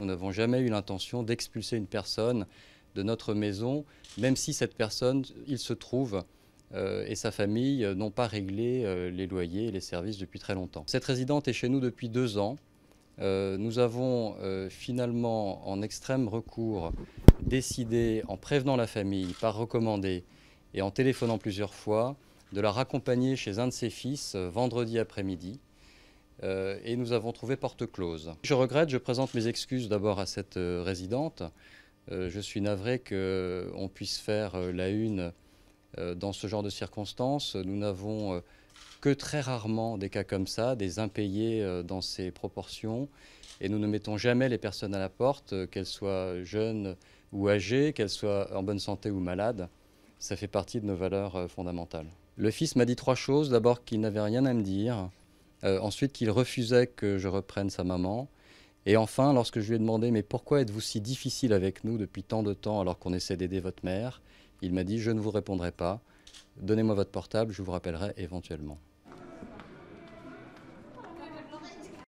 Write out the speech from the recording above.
Nous n'avons jamais eu l'intention d'expulser une personne de notre maison, même si cette personne, il se trouve, euh, et sa famille euh, n'ont pas réglé euh, les loyers et les services depuis très longtemps. Cette résidente est chez nous depuis deux ans. nous avons finalement, en extrême recours, décidé, en prévenant la famille, par recommandé et en téléphonant plusieurs fois, de la raccompagner chez un de ses fils vendredi après-midi. Euh, et nous avons trouvé porte close. Je regrette, je présente mes excuses d'abord à cette euh, résidente. Euh, je suis navré qu'on puisse faire la une dans ce genre de circonstances. Nous n'avons que très rarement des cas comme ça, des impayés dans ces proportions. Et nous ne mettons jamais les personnes à la porte, qu'elles soient jeunes ou âgées, qu'elles soient en bonne santé ou malades. Ça fait partie de nos valeurs fondamentales. Le fils m'a dit trois choses. D'abord qu'il n'avait rien à me dire, euh, ensuite, qu'il refusait que je reprenne sa maman. Et enfin, lorsque je lui ai demandé Mais pourquoi êtes-vous si difficile avec nous depuis tant de temps alors qu'on essaie d'aider votre mère il m'a dit Je ne vous répondrai pas. Donnez-moi votre portable, je vous rappellerai éventuellement.